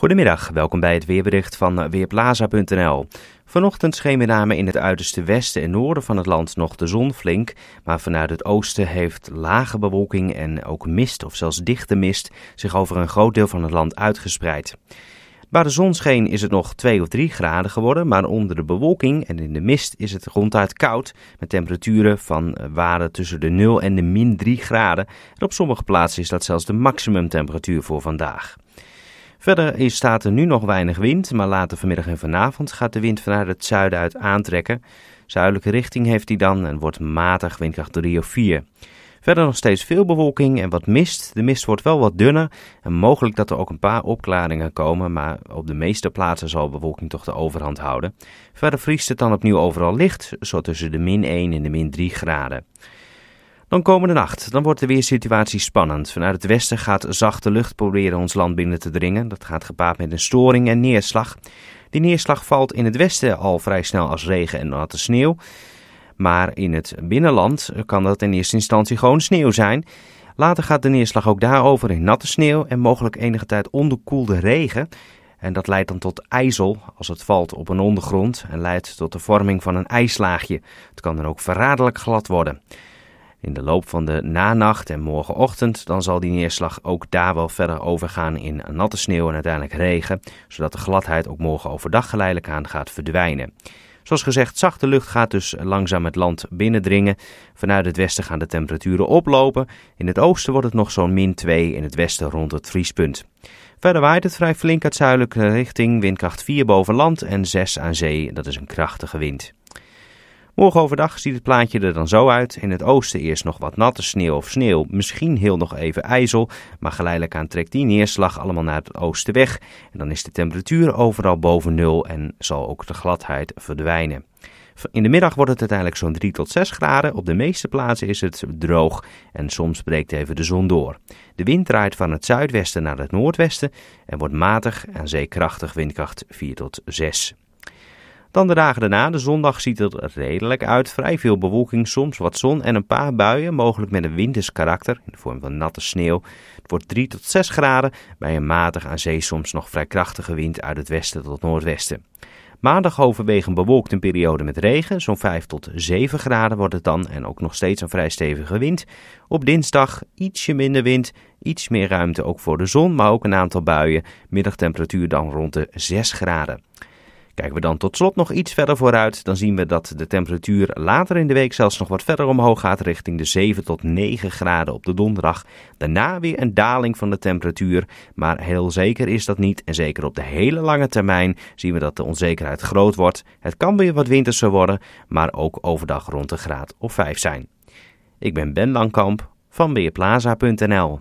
Goedemiddag, welkom bij het weerbericht van Weerplaza.nl. Vanochtend scheen met name in het uiterste westen en noorden van het land nog de zon flink, maar vanuit het oosten heeft lage bewolking en ook mist of zelfs dichte mist zich over een groot deel van het land uitgespreid. Waar de zon scheen is het nog 2 of 3 graden geworden, maar onder de bewolking en in de mist is het ronduit koud met temperaturen van waarde tussen de 0 en de min 3 graden. En op sommige plaatsen is dat zelfs de maximumtemperatuur voor vandaag. Verder staat er nu nog weinig wind, maar later vanmiddag en vanavond gaat de wind vanuit het zuiden uit aantrekken. Zuidelijke richting heeft hij dan en wordt matig windkracht 3 of 4. Verder nog steeds veel bewolking en wat mist. De mist wordt wel wat dunner en mogelijk dat er ook een paar opklaringen komen, maar op de meeste plaatsen zal bewolking toch de overhand houden. Verder vriest het dan opnieuw overal licht, zo tussen de min 1 en de min 3 graden. Dan komende nacht, dan wordt de weersituatie spannend. Vanuit het westen gaat zachte lucht proberen ons land binnen te dringen. Dat gaat gepaard met een storing en neerslag. Die neerslag valt in het westen al vrij snel als regen en natte sneeuw. Maar in het binnenland kan dat in eerste instantie gewoon sneeuw zijn. Later gaat de neerslag ook daarover in natte sneeuw en mogelijk enige tijd onderkoelde regen. En dat leidt dan tot ijzel als het valt op een ondergrond en leidt tot de vorming van een ijslaagje. Het kan dan ook verraderlijk glad worden. In de loop van de nanacht en morgenochtend dan zal die neerslag ook daar wel verder overgaan in natte sneeuw en uiteindelijk regen, zodat de gladheid ook morgen overdag geleidelijk aan gaat verdwijnen. Zoals gezegd, zachte lucht gaat dus langzaam het land binnendringen. Vanuit het westen gaan de temperaturen oplopen. In het oosten wordt het nog zo'n min 2, in het westen rond het vriespunt. Verder waait het vrij flink uit zuidelijke eh, richting, windkracht 4 boven land en 6 aan zee. Dat is een krachtige wind. Morgen overdag ziet het plaatje er dan zo uit. In het oosten eerst nog wat natte sneeuw of sneeuw. Misschien heel nog even ijzel. Maar geleidelijk aan trekt die neerslag allemaal naar het oosten weg. En dan is de temperatuur overal boven nul en zal ook de gladheid verdwijnen. In de middag wordt het uiteindelijk zo'n 3 tot 6 graden. Op de meeste plaatsen is het droog en soms breekt even de zon door. De wind draait van het zuidwesten naar het noordwesten en wordt matig en zeekrachtig windkracht 4 tot 6. Dan de dagen daarna, de zondag ziet het redelijk uit. Vrij veel bewolking, soms wat zon en een paar buien, mogelijk met een winters karakter in de vorm van natte sneeuw. Het wordt 3 tot 6 graden, bij een matig aan zee soms nog vrij krachtige wind uit het westen tot noordwesten. Maandag overwegend bewolkt een periode met regen, zo'n 5 tot 7 graden wordt het dan en ook nog steeds een vrij stevige wind. Op dinsdag ietsje minder wind, iets meer ruimte ook voor de zon, maar ook een aantal buien. Middagtemperatuur dan rond de 6 graden. Kijken we dan tot slot nog iets verder vooruit, dan zien we dat de temperatuur later in de week zelfs nog wat verder omhoog gaat, richting de 7 tot 9 graden op de donderdag. Daarna weer een daling van de temperatuur, maar heel zeker is dat niet. En zeker op de hele lange termijn zien we dat de onzekerheid groot wordt. Het kan weer wat winterse worden, maar ook overdag rond de graad of 5 zijn. Ik ben Ben Langkamp van Weerplaza.nl.